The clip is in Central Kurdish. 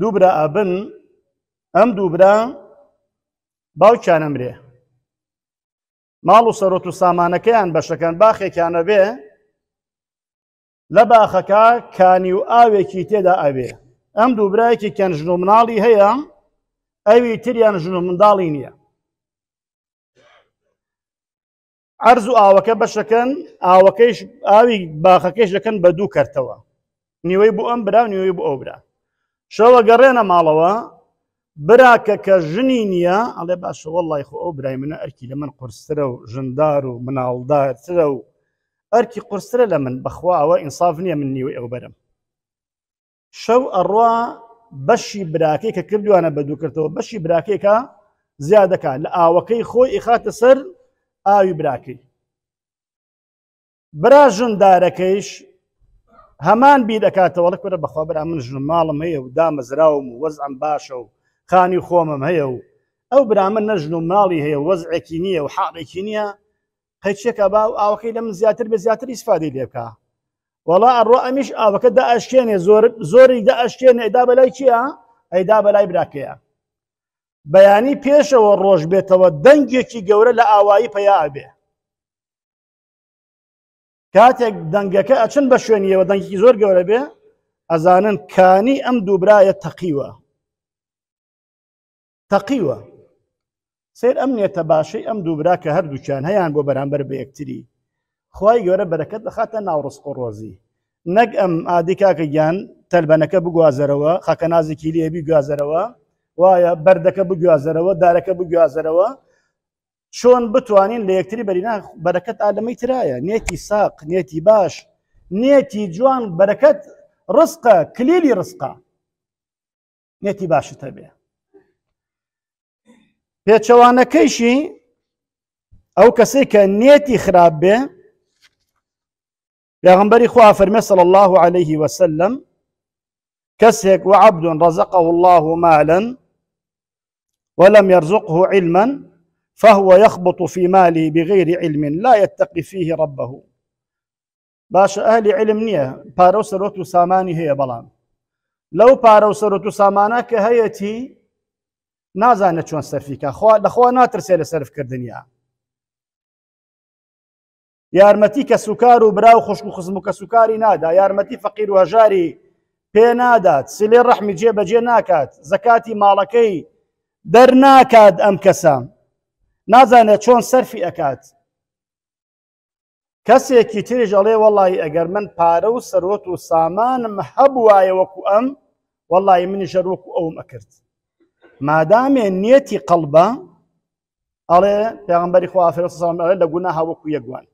دوو برا ئابن ئەم دوو برا باوکیانەمرێ ماڵ و سەرۆت و سامانەکەیان بەشەکەن باخێکیانە بێ لە باخەکە کانی و ئاوێکی تێدا ئەوێ ئەم دوو برایەکی کەنژن و مناڵی هەیە ئەوی تریان ژن و منداڵی نییە ئەرز و ئاوەکە بەشەکەن ئاوەکەیش ئاوی باخەکەش دەکەن بە دوو کەرتەوە نیوەی بۆ ئەم برا نیوەی بۆ ئەو برا شەوە گەڕێنە ماڵەوە براکە کە ژنی نییە ئەڵێ باشە وەڵی خۆ ئەو برای منە ئەرکی لە من قرسرە و ژندار و مناڵدارترە و ئەرکی قرسرە لە من بەخواوە ئینصاف نییە من نیوە ئەو بەرم شەو ئەڕوا بەشی براکەی کە کردوانە بەدووکردەوە بەشی براکێکە زیادەکە لە ئاوەکەی خۆی ئیخاتە سەر ئاوی براکەی برا ژندارەکەیش هەمان بیر دەکاتەوە لە کورە بەخوا بەرا من ژن ماڵم هەیە و دامەزراوم و وەزم باشە و خانی خۆمم هەیە و ئەو برامن نەژن و ماڵی هەیە وەزعێکی نییە و حاڵێکی نییە قەچێکە با و ئاوەکەی لە من زیاتر بە زیاتر ئیسفادی لێبکە وڵا ئەڕۆ ئەمیش ئاوەکە دا ئەشکێنێ زۆری دا ئەشکێنێ ئەدا بەلای چیە؟ ئەیدا بەلای براکەیە بەیانی پێشەوە ڕۆژ بێتەوە دەنگێکی گەورە لە ئاوایی پیا ئابێ کاتێک دەنگەکە ئەچن بە شوێنیەوە دەنگی زۆر گەورە بێ ئەزانن کانی ئەم دووبرایە تەقیوە تەقیوە سیر ئەم نێتە باشەی ئەم دووبرا کە هەردووچیان هەیان بۆ بەرامبەر بە یەکتری خی گەورە بەرەکەت دەخاتە ناوڕستق و ڕۆزی نەک ئەم ئادی کاکە گیان تەلبەنەکە بگوازەرەوە خەکە نازی کیلیەبی گوازەرەوە وایە بەردەکە بگوازەرەوە دارەکە بگوازەرەوە شون بتوانين ليكتري برينا بەرینا عالمي ترايا نيتي ساق نيتي باش نيتي جوان بەرەکەت رزقة کلیلی نيتي باش باشتە بێ كيشي او كسيك نيتي خراب به يا پێغمبەری خوها فرمي صلى الله عليه وسلم كسيك وعبد رزقه الله مالا ولم يرزقه علما فهو يخبط في ماله بغير علم لا يتقي فيه ربه باش أهل علم نية بارو سروت ساماني هي بلان لو بارو روتو سامانا كهيتي نازانة شون سرفيكا خوا لەخوا ناترسێ لە كردنيا یارمەتی کە سوکار و برا و خوشک نادا یارمەتی فەقیر و هەژاری پێ نادات سلێ الرحمي جيبا جيناكات زكاتي مالكي درناكاد أم كسام نازانێت چۆن سەرفی ئەکات کەسێکی تریژ ئەڵێ وڵی ئەگەر من پارە و سەرۆت و سامانم هەبوو وایە وەکو ئەم وڵی منی شەرۆکو ئەوم ئەکرد مادامێ نیەتی قەڵبە ئەڵێ پێغمبەری خوافر ساڵێ لە گونا هاوەکو یەکوان